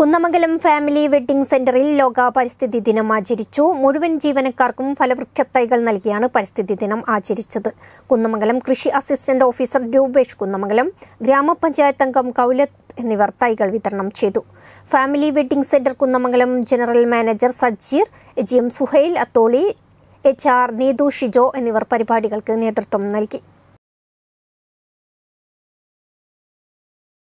Kunnamangalam family wedding സെന്ററിൽ ലോക പരിസ്ഥിതി ദിനം ആചരിച്ചു മുഴുവൻ ജീവനക്കാർക്കും ഫലവൃക്ഷ തൈകൾ നൽകിയാണ് പരിസ്ഥിതി ദിനം ആചരിച്ചത് കുന്നമംഗലം കൃഷി അസിസ്റ്റന്റ് ഓഫീസർ രൂപേഷ് കുന്നമംഗലം ഗ്രാമപഞ്ചായത്ത് അംഗം കൌലത്ത് എന്നിവർ തൈകൾ വിതരണം ചെയ്തു family wedding centre Kunnamangalam general manager Sajeer G M Suhail Atholi H R Neethu Shijo എന്നിവർ പരിപാടികൾക്ക് നേതൃത്വം നൽകി